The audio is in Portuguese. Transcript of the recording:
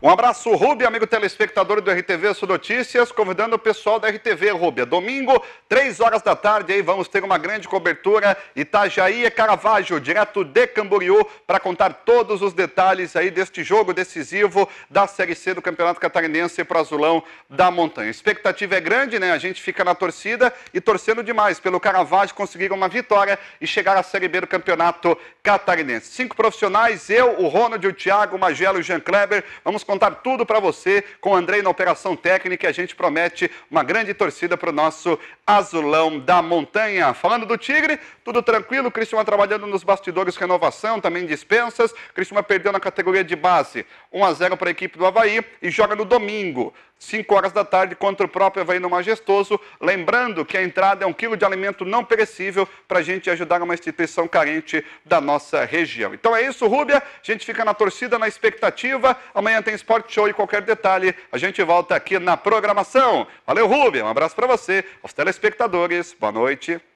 Um abraço, Rubi, amigo telespectador do RTV Sul Notícias, convidando o pessoal da RTV, Rubi. É domingo, três horas da tarde, aí vamos ter uma grande cobertura. Itajaí e Caravaggio, direto de Camboriú, para contar todos os detalhes aí deste jogo decisivo da Série C do Campeonato Catarinense para o Azulão da Montanha. A expectativa é grande, né? A gente fica na torcida e torcendo demais pelo Caravaggio conseguir uma vitória e chegar à Série B do Campeonato Catarinense. Cinco profissionais, eu, o Ronald, o Thiago, o Magelo e o Jean Kleber. Vamos contar tudo para você com o Andrei na Operação Técnica e a gente promete uma grande torcida para o nosso Azulão da Montanha. Falando do Tigre, tudo tranquilo, Cristian trabalhando nos bastidores, renovação, também dispensas. Cristian perdeu na categoria de base 1 a 0 para a equipe do Havaí e joga no domingo. 5 horas da tarde contra o próprio Havaí no Majestoso. Lembrando que a entrada é um quilo de alimento não perecível para a gente ajudar uma instituição carente da nossa região. Então é isso, Rúbia. A gente fica na torcida, na expectativa. Amanhã tem Sport Show e qualquer detalhe, a gente volta aqui na programação. Valeu, Rubem. Um abraço para você, aos telespectadores. Boa noite.